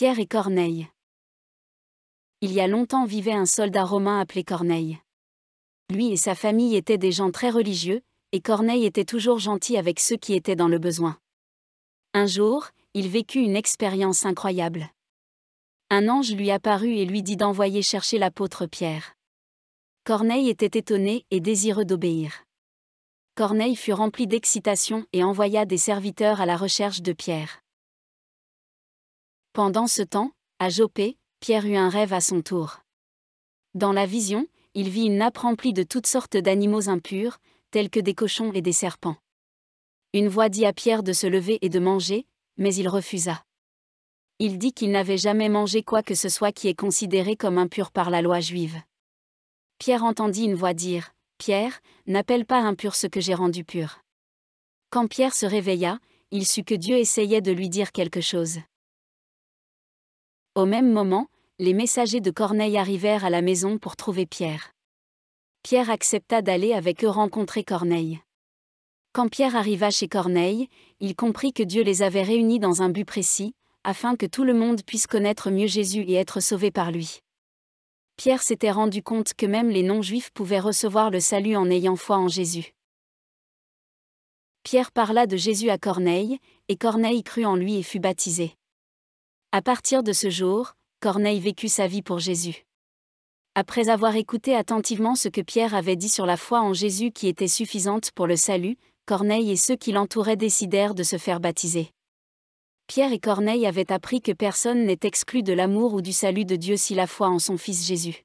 Pierre et Corneille. Il y a longtemps vivait un soldat romain appelé Corneille. Lui et sa famille étaient des gens très religieux, et Corneille était toujours gentil avec ceux qui étaient dans le besoin. Un jour, il vécut une expérience incroyable. Un ange lui apparut et lui dit d'envoyer chercher l'apôtre Pierre. Corneille était étonné et désireux d'obéir. Corneille fut rempli d'excitation et envoya des serviteurs à la recherche de Pierre. Pendant ce temps, à Jopé, Pierre eut un rêve à son tour. Dans la vision, il vit une nappe remplie de toutes sortes d'animaux impurs, tels que des cochons et des serpents. Une voix dit à Pierre de se lever et de manger, mais il refusa. Il dit qu'il n'avait jamais mangé quoi que ce soit qui est considéré comme impur par la loi juive. Pierre entendit une voix dire, Pierre, n'appelle pas impur ce que j'ai rendu pur. Quand Pierre se réveilla, il sut que Dieu essayait de lui dire quelque chose. Au même moment, les messagers de Corneille arrivèrent à la maison pour trouver Pierre. Pierre accepta d'aller avec eux rencontrer Corneille. Quand Pierre arriva chez Corneille, il comprit que Dieu les avait réunis dans un but précis, afin que tout le monde puisse connaître mieux Jésus et être sauvé par lui. Pierre s'était rendu compte que même les non-juifs pouvaient recevoir le salut en ayant foi en Jésus. Pierre parla de Jésus à Corneille, et Corneille crut en lui et fut baptisé. À partir de ce jour, Corneille vécut sa vie pour Jésus. Après avoir écouté attentivement ce que Pierre avait dit sur la foi en Jésus qui était suffisante pour le salut, Corneille et ceux qui l'entouraient décidèrent de se faire baptiser. Pierre et Corneille avaient appris que personne n'est exclu de l'amour ou du salut de Dieu si la foi en son Fils Jésus.